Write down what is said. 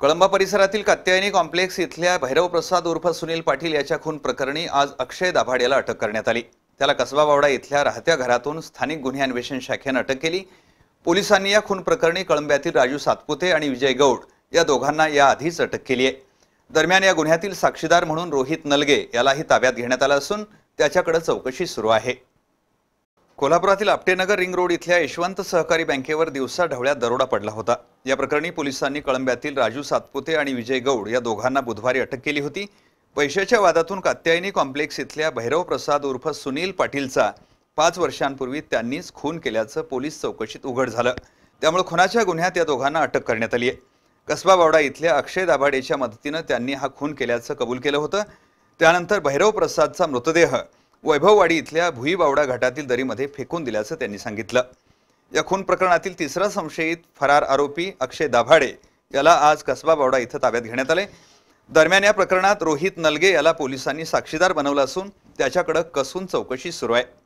कळंबा परिसरातील कात्यायनी कॉम्प्लेक्स इथल्या भैरव प्रसाद उर्फ सुनील पाटील याच्या खून प्रकरणी आज अक्षय दाभाड याला अटक करण्यात आली त्याला कसबा बावडा इथल्या राहत्या घरातून स्थानिक गुन्हे अन्वेषण शाखेनं अटक केली पोलिसांनी या खून प्रकरणी कळंब्यातील राजू सातपुते आणि विजय गौड या दोघांना याआधीच अटक केली आहे दरम्यान या गुन्ह्यातील साक्षीदार म्हणून रोहित नलगे यालाही ताब्यात घेण्यात आलं असून त्याच्याकडे चौकशी सुरू आहे कोल्हापुरातील आपटेनगर रिंग रोड इथल्या यशवंत सहकारी बँकेवर दिवसा ढवळ्यात दरोडा पडला होता या प्रकरणी पोलिसांनी कळंब्यातील राजू सातपुते आणि विजय गौड या दोघांना बुधवारी अटक केली होती पैशाच्या वादातून कात्यायनी कॉम्प्लेक्स इथल्या भैरव प्रसाद उर्फ सुनील पाटीलचा पाच वर्षांपूर्वी त्यांनीच खून केल्याचं पोलीस चौकशीत उघड झालं त्यामुळे खुनाच्या गुन्ह्यात या दोघांना अटक करण्यात आली आहे कसबा बावडा इथल्या अक्षय दाभाडेच्या मदतीनं त्यांनी हा खून केल्याचं कबूल केलं होतं त्यानंतर भैरव प्रसादचा मृतदेह वैभववाडी इथल्या भुईबावडा घाटातील दरीमध्ये फेकून दिल्याचं त्यांनी सांगितलं या खून प्रकरणातील तिसरा संशयित फरार आरोपी अक्षय दाभाडे याला आज कसबा बावडा इथं ताब्यात घेण्यात आले दरम्यान या प्रकरणात रोहित नलगे याला पोलिसांनी साक्षीदार बनवलं असून त्याच्याकडं कसून चौकशी सुरू आहे